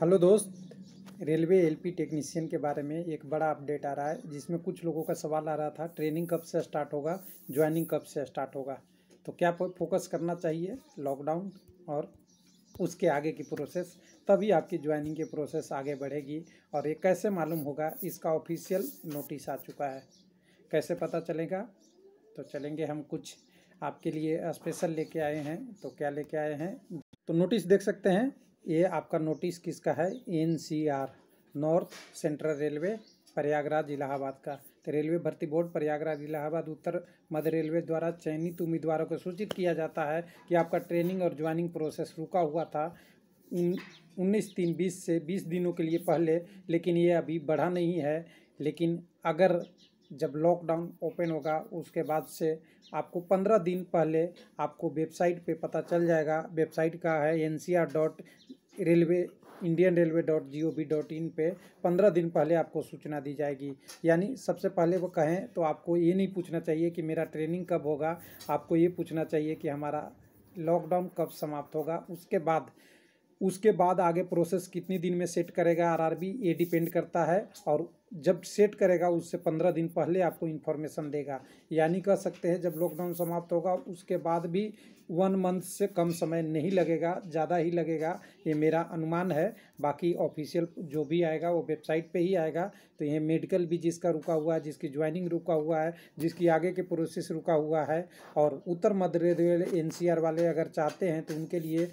hello दोस्त railway LP technician के बारे में एक बड़ा अपडेट आ रहा है जिसमें कुछ लोगों का सवाल आ रहा था ट्रेनिंग कब से स्टार्ट होगा ज्वाइनिंग कब से स्टार्ट होगा तो क्या फोकस करना चाहिए लॉकडाउन और उसके आगे की प्रोसेस तभी आपकी ज्वाइनिंग की प्रोसेस आगे बढ़ेगी और ये कैसे मालूम होगा इसका ऑफिशियल नोटिस आ चुका है कैसे पता चलेगा तो चलेंगे हम कुछ आपके लिए स्पेशल लेके आए हैं तो क्या लेके आए हैं तो नोटिस देख सकते हैं ये आपका नोटिस किसका है N C R north central railway Prayagraj Allahabad का तो रेलवे भर्ती बोर्ड प्रयागराज इलाहाबाद उत्तर मध्य रेलवे द्वारा चयनित उम्मीदवारों को सूचित किया जाता है कि आपका ट्रेनिंग और ज्वाइनिंग प्रोसेस रुका हुआ था उन्नीस तीन बीस से बीस दिनों के लिए पहले लेकिन ये अभी बढ़ा नहीं है लेकिन अगर जब लॉकडाउन ओपन होगा उसके बाद से आपको पंद्रह दिन पहले आपको वेबसाइट पे पता चल जाएगा वेबसाइट का है N C R dot railway Indian railway dot G O V dot in पर पंद्रह दिन पहले आपको सूचना दी जाएगी यानी सबसे पहले वो कहें तो आपको ये नहीं पूछना चाहिए कि मेरा ट्रेनिंग कब होगा आपको ये पूछना चाहिए कि हमारा लॉकडाउन कब समाप्त होगा उसके बाद उसके बाद आगे प्रोसेस कितने दिन में सेट करेगा आरआरबी ये डिपेंड करता है और जब सेट करेगा उससे पंद्रह दिन पहले आपको इन्फॉर्मेशन देगा यानी कह सकते हैं जब लॉकडाउन समाप्त होगा उसके बाद भी वन मंथ से कम समय नहीं लगेगा ज़्यादा ही लगेगा ये मेरा अनुमान है बाकी ऑफिशियल जो भी आएगा वो वेबसाइट पे ही आएगा तो ये मेडिकल भी जिसका रुका हुआ है जिसकी ज्वाइनिंग रुका हुआ है जिसकी आगे के प्रोसेस रुका हुआ है और उत्तर मध्य रेलवे एन वाले अगर चाहते हैं तो उनके लिए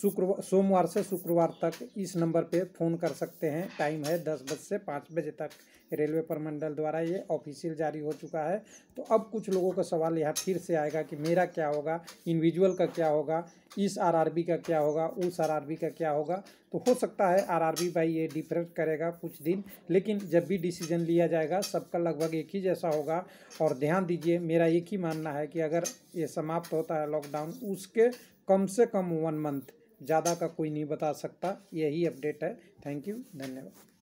शुक्रवार सोमवार से शुक्रवार तक इस नंबर पे फ़ोन कर सकते हैं टाइम है दस बजे से पाँच बजे तक रेलवे परमंडल द्वारा ये ऑफिशियल जारी हो चुका है तो अब कुछ लोगों का सवाल यहाँ फिर से आएगा कि मेरा क्या होगा इंडिविजुअल का क्या होगा इस आरआरबी का क्या होगा उस आरआरबी का क्या होगा तो हो सकता है आरआरबी भाई ये डिफरेंट करेगा कुछ दिन लेकिन जब भी डिसीजन लिया जाएगा सबका लगभग एक ही जैसा होगा और ध्यान दीजिए मेरा एक ही मानना है कि अगर ये समाप्त होता है लॉकडाउन उसके कम से कम वन मंथ ज़्यादा का कोई नहीं बता सकता यही अपडेट है थैंक यू धन्यवाद